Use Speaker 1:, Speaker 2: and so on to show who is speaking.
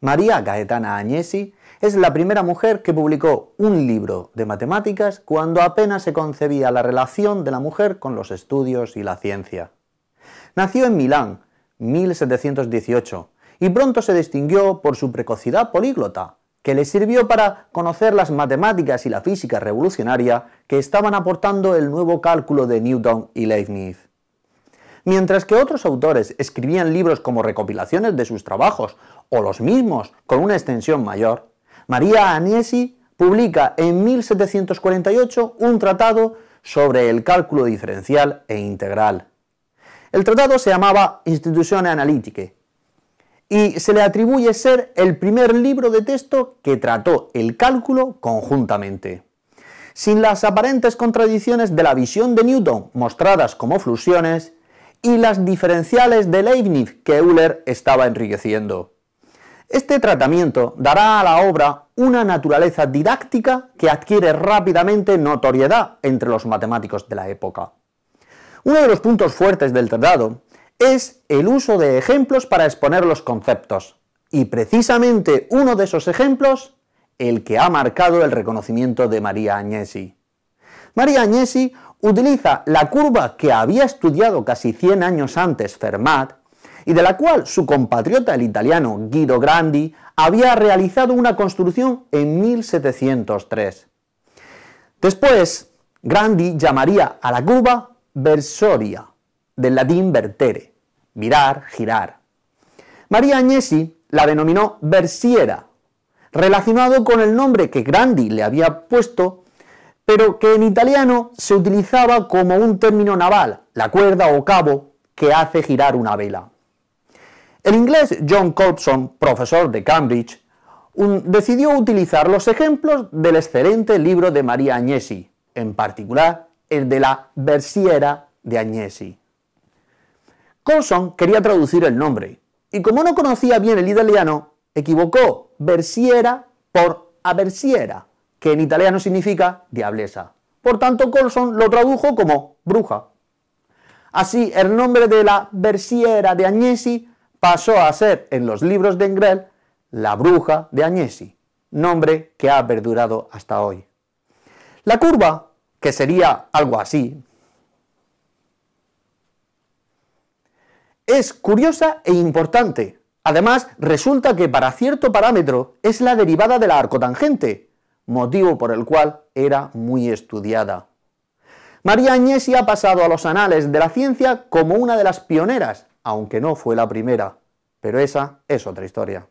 Speaker 1: María Gaetana Agnesi es la primera mujer que publicó un libro de matemáticas cuando apenas se concebía la relación de la mujer con los estudios y la ciencia. Nació en Milán, 1718, y pronto se distinguió por su precocidad políglota, que le sirvió para conocer las matemáticas y la física revolucionaria que estaban aportando el nuevo cálculo de Newton y Leibniz. Mientras que otros autores escribían libros como recopilaciones de sus trabajos, o los mismos, con una extensión mayor, María Agnesi publica en 1748 un tratado sobre el cálculo diferencial e integral. El tratado se llamaba Institutione analítica y se le atribuye ser el primer libro de texto que trató el cálculo conjuntamente. Sin las aparentes contradicciones de la visión de Newton mostradas como fusiones, y las diferenciales de Leibniz que Euler estaba enriqueciendo. Este tratamiento dará a la obra una naturaleza didáctica que adquiere rápidamente notoriedad entre los matemáticos de la época. Uno de los puntos fuertes del tratado es el uso de ejemplos para exponer los conceptos, y precisamente uno de esos ejemplos el que ha marcado el reconocimiento de María Agnesi. María Agnesi utiliza la curva que había estudiado casi 100 años antes Fermat y de la cual su compatriota el italiano Guido Grandi había realizado una construcción en 1703. Después, Grandi llamaría a la curva versoria, del latín vertere, mirar, girar. María Agnesi la denominó versiera, relacionado con el nombre que Grandi le había puesto pero que en italiano se utilizaba como un término naval, la cuerda o cabo que hace girar una vela. El inglés John Colson, profesor de Cambridge, decidió utilizar los ejemplos del excelente libro de María Agnesi, en particular el de la versiera de Agnesi. Colson quería traducir el nombre, y como no conocía bien el italiano, equivocó versiera por aversiera que en italiano significa diablesa. Por tanto, Colson lo tradujo como bruja. Así, el nombre de la versiera de Agnesi pasó a ser en los libros de Engrel la bruja de Agnesi, nombre que ha perdurado hasta hoy. La curva, que sería algo así, es curiosa e importante. Además, resulta que para cierto parámetro es la derivada de la arcotangente, motivo por el cual era muy estudiada. María Agnesi ha pasado a los anales de la ciencia como una de las pioneras, aunque no fue la primera, pero esa es otra historia.